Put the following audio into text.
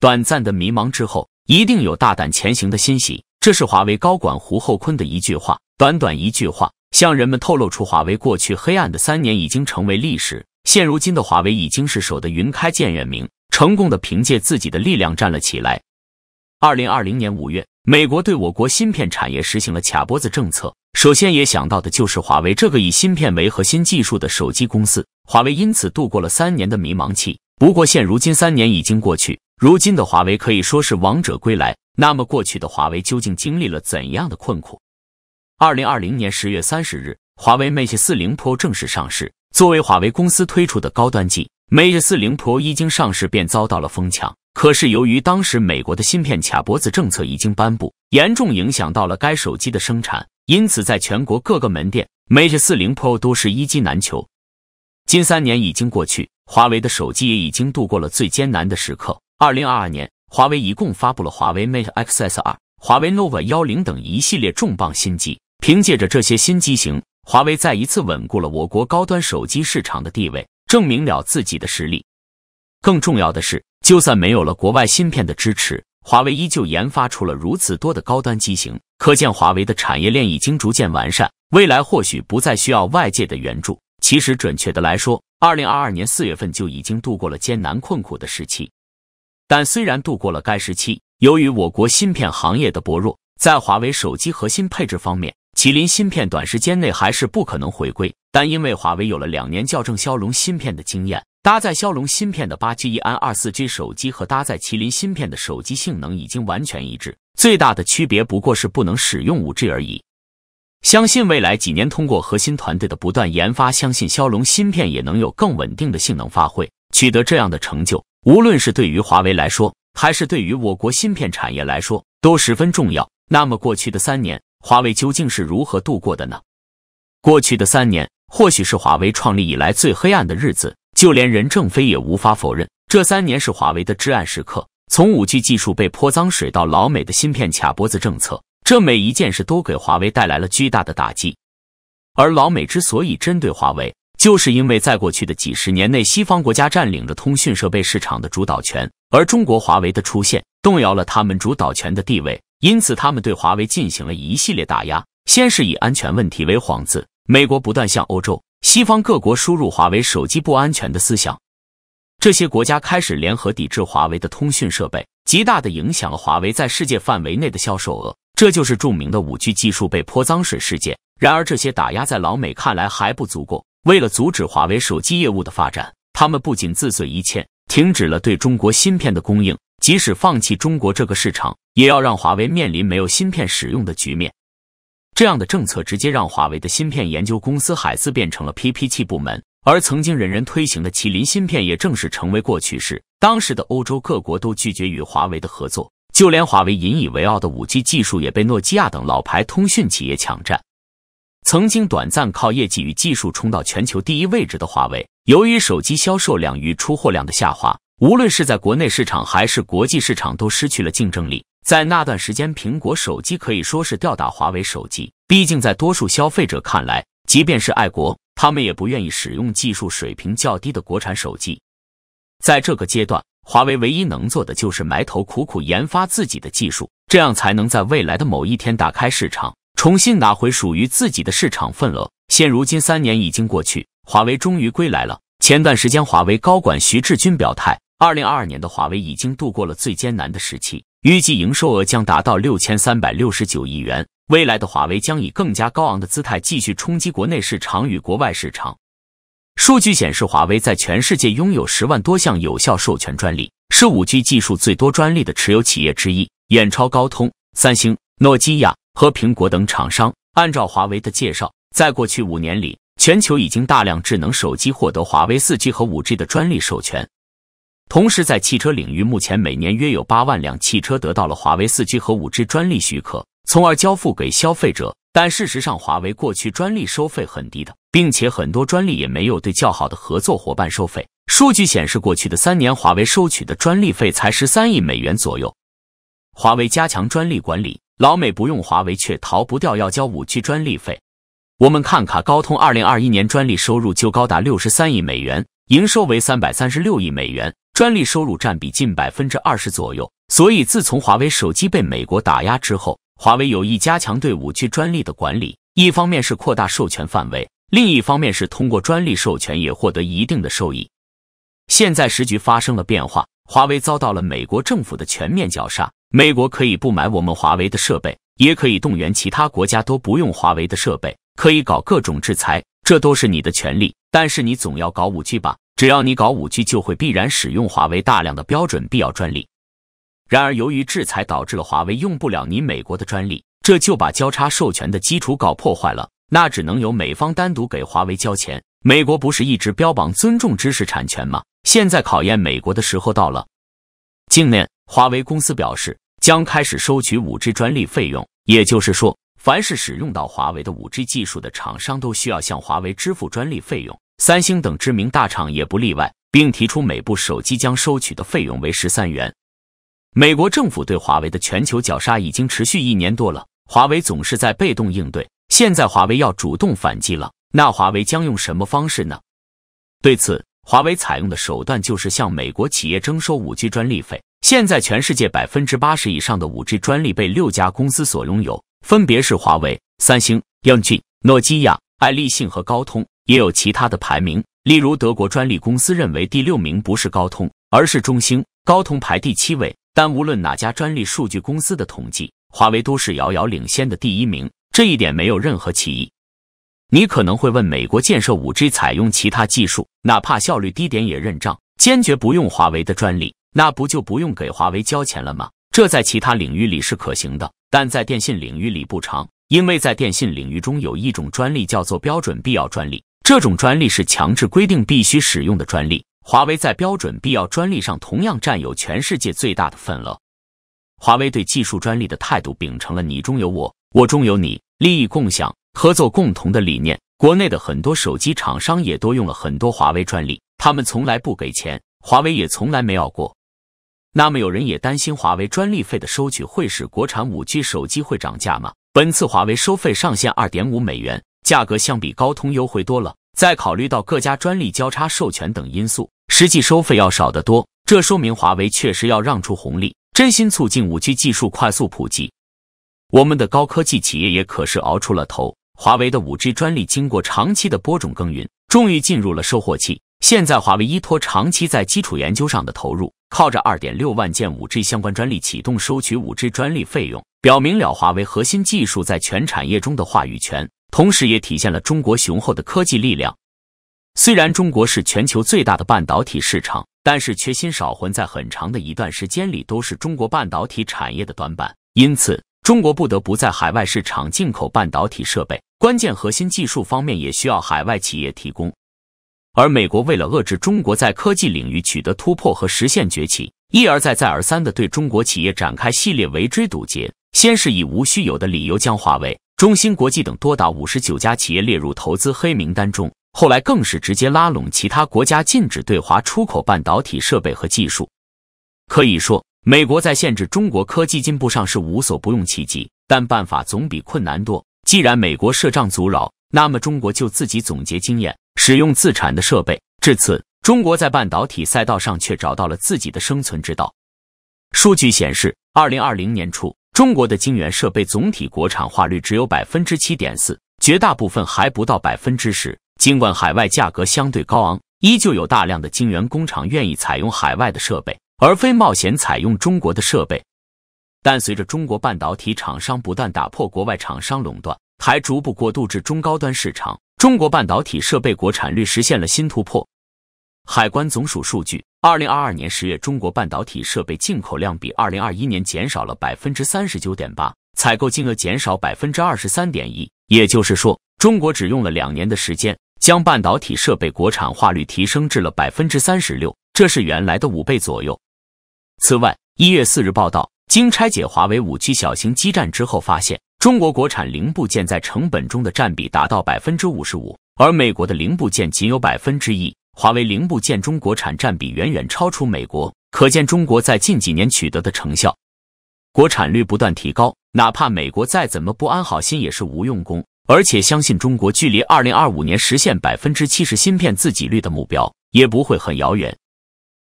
短暂的迷茫之后，一定有大胆前行的欣喜。这是华为高管胡厚昆的一句话。短短一句话，向人们透露出华为过去黑暗的三年已经成为历史。现如今的华为已经是守得云开见月明，成功的凭借自己的力量站了起来。二零二零年五月，美国对我国芯片产业实行了卡脖子政策，首先也想到的就是华为这个以芯片为核心技术的手机公司。华为因此度过了三年的迷茫期。不过，现如今三年已经过去。如今的华为可以说是王者归来。那么过去的华为究竟经历了怎样的困苦？二零二零年十月三十日，华为 Mate 四零 Pro 正式上市，作为华为公司推出的高端机，Mate 四零 Pro 一经上市便遭到了疯抢。可是由于当时美国的芯片卡脖子政策已经颁布，严重影响到了该手机的生产，因此在全国各个门店，Mate 四零 Pro 都是一机难求。近三年已经过去，华为的手机也已经度过了最艰难的时刻。二零二二年，华为一共发布了华为 Mate Xs 二、华为 Nova 幺零等一系列重磅新机。凭借着这些新机型，华为再一次稳固了我国高端手机市场的地位，证明了自己的实力。更重要的是，就算没有了国外芯片的支持，华为依旧研发出了如此多的高端机型，可见华为的产业链已经逐渐完善，未来或许不再需要外界的援助。其实，准确的来说，二零二二年四月份就已经度过了艰难困苦的时期。但虽然度过了该时期，由于我国芯片行业的薄弱，在华为手机核心配置方面，麒麟芯片短时间内还是不可能回归。但因为华为有了两年校正骁龙芯片的经验，搭载骁龙芯片的八 G 一安二四 G 手机和搭载麒麟芯片的手机性能已经完全一致，最大的区别不过是不能使用五 G 而已。相信未来几年通过核心团队的不断研发，相信骁龙芯片也能有更稳定的性能发挥，取得这样的成就。无论是对于华为来说，还是对于我国芯片产业来说，都十分重要。那么，过去的三年，华为究竟是如何度过的呢？过去的三年，或许是华为创立以来最黑暗的日子，就连任正非也无法否认，这三年是华为的至暗时刻。从五 G 技术被泼脏水，到老美的芯片卡脖子政策，这每一件事都给华为带来了巨大的打击。而老美之所以针对华为，就是因为在过去的几十年内，西方国家占领着通讯设备市场的主导权，而中国华为的出现动摇了他们主导权的地位，因此他们对华为进行了一系列打压。先是以安全问题为幌子，美国不断向欧洲、西方各国输入华为手机不安全的思想，这些国家开始联合抵制华为的通讯设备，极大的影响了华为在世界范围内的销售额。这就是著名的五 G 技术被泼脏水事件。然而，这些打压在老美看来还不足够。为了阻止华为手机业务的发展，他们不仅自毁一切，停止了对中国芯片的供应，即使放弃中国这个市场，也要让华为面临没有芯片使用的局面。这样的政策直接让华为的芯片研究公司海思变成了 PPT 部门，而曾经人人推行的麒麟芯片也正式成为过去式。当时的欧洲各国都拒绝与华为的合作，就连华为引以为傲的五 G 技术也被诺基亚等老牌通讯企业抢占。曾经短暂靠业绩与技术冲到全球第一位置的华为，由于手机销售量与出货量的下滑，无论是在国内市场还是国际市场，都失去了竞争力。在那段时间，苹果手机可以说是吊打华为手机。毕竟在多数消费者看来，即便是爱国，他们也不愿意使用技术水平较低的国产手机。在这个阶段，华为唯一能做的就是埋头苦苦研发自己的技术，这样才能在未来的某一天打开市场。重新拿回属于自己的市场份额。现如今三年已经过去，华为终于归来了。前段时间，华为高管徐志军表态，二零二二年的华为已经度过了最艰难的时期，预计营收额将达到六千三百六十九亿元。未来的华为将以更加高昂的姿态继续冲击国内市场与国外市场。数据显示，华为在全世界拥有十万多项有效授权专利，是五 G 技术最多专利的持有企业之一，远超高通、三星、诺基亚。和苹果等厂商，按照华为的介绍，在过去五年里，全球已经大量智能手机获得华为 4G 和 5G 的专利授权。同时，在汽车领域，目前每年约有八万辆汽车得到了华为 4G 和 5G 专利许可，从而交付给消费者。但事实上，华为过去专利收费很低的，并且很多专利也没有对较好的合作伙伴收费。数据显示，过去的三年，华为收取的专利费才十三亿美元左右。华为加强专利管理。老美不用华为，却逃不掉要交五 G 专利费。我们看看高通二零二一年专利收入就高达六十三亿美元，营收为三百三十六亿美元，专利收入占比近百分之二十左右。所以，自从华为手机被美国打压之后，华为有意加强对五 G 专利的管理。一方面是扩大授权范围，另一方面是通过专利授权也获得一定的收益。现在时局发生了变化，华为遭到了美国政府的全面绞杀。美国可以不买我们华为的设备，也可以动员其他国家都不用华为的设备，可以搞各种制裁，这都是你的权利。但是你总要搞 5G 吧？只要你搞 5G，就会必然使用华为大量的标准必要专利。然而，由于制裁导致了华为用不了你美国的专利，这就把交叉授权的基础搞破坏了。那只能由美方单独给华为交钱。美国不是一直标榜尊重知识产权吗？现在考验美国的时候到了，镜面。华为公司表示，将开始收取 5G 专利费用，也就是说，凡是使用到华为的 5G 技术的厂商都需要向华为支付专利费用。三星等知名大厂也不例外，并提出每部手机将收取的费用为十三元。美国政府对华为的全球绞杀已经持续一年多了，华为总是在被动应对，现在华为要主动反击了。那华为将用什么方式呢？对此，华为采用的手段就是向美国企业征收 5G 专利费。现在，全世界百分之八十以上的五 G 专利被六家公司所拥有，分别是华为、三星、英俊、诺基亚、爱立信和高通。也有其他的排名，例如德国专利公司认为第六名不是高通，而是中兴，高通排第七位。但无论哪家专利数据公司的统计，华为都是遥遥领先的第一名，这一点没有任何歧义。你可能会问，美国建设五 G 采用其他技术，哪怕效率低点也认账，坚决不用华为的专利。那不就不用给华为交钱了吗？这在其他领域里是可行的，但在电信领域里不长，因为在电信领域中有一种专利叫做标准必要专利，这种专利是强制规定必须使用的专利。华为在标准必要专利上同样占有全世界最大的份额。华为对技术专利的态度秉承了“你中有我，我中有你，利益共享，合作共同”的理念。国内的很多手机厂商也都用了很多华为专利，他们从来不给钱，华为也从来没要过。那么有人也担心华为专利费的收取会使国产五 G 手机会涨价吗？本次华为收费上限二点五美元，价格相比高通优惠多了。再考虑到各家专利交叉授权等因素，实际收费要少得多。这说明华为确实要让出红利，真心促进五 G 技术快速普及。我们的高科技企业也可是熬出了头。华为的五 G 专利经过长期的播种耕耘，终于进入了收获期。现在华为依托长期在基础研究上的投入。靠着2.6万件 5G 相关专利启动收取 5G 专利费用，表明了华为核心技术在全产业中的话语权，同时也体现了中国雄厚的科技力量。虽然中国是全球最大的半导体市场，但是缺芯少魂在很长的一段时间里都是中国半导体产业的短板，因此中国不得不在海外市场进口半导体设备，关键核心技术方面也需要海外企业提供。而美国为了遏制中国在科技领域取得突破和实现崛起，一而再、再而三地对中国企业展开系列围追堵截。先是以无须有的理由将华为、中芯国际等多达五十九家企业列入投资黑名单中，后来更是直接拉拢其他国家禁止对华出口半导体设备和技术。可以说，美国在限制中国科技进步上是无所不用其极，但办法总比困难多。既然美国设障阻扰，那么中国就自己总结经验。使用自产的设备，至此，中国在半导体赛道上却找到了自己的生存之道。数据显示，二零二零年初，中国的晶圆设备总体国产化率只有百分之七点四，绝大部分还不到百分之十。尽管海外价格相对高昂，依旧有大量的晶圆工厂愿意采用海外的设备，而非冒险采用中国的设备。但随着中国半导体厂商不断打破国外厂商垄断，还逐步过渡至中高端市场。中国半导体设备国产率实现了新突破。海关总署数据，二零二二年十月，中国半导体设备进口量比二零二一年减少了百分之三十九点八，采购金额减少百分之二十三点一。也就是说，中国只用了两年的时间，将半导体设备国产化率提升至了百分之三十六，这是原来的五倍左右。此外，一月四日报道，经拆解华为五 G 小型基站之后发现。中国国产零部件在成本中的占比达到百分之五十五，而美国的零部件仅有百分之一。华为零部件中国产占比远远超出美国，可见中国在近几年取得的成效，国产率不断提高。哪怕美国再怎么不安好心也是无用功。而且相信中国距离二零二五年实现百分之七十芯片自给率的目标也不会很遥远。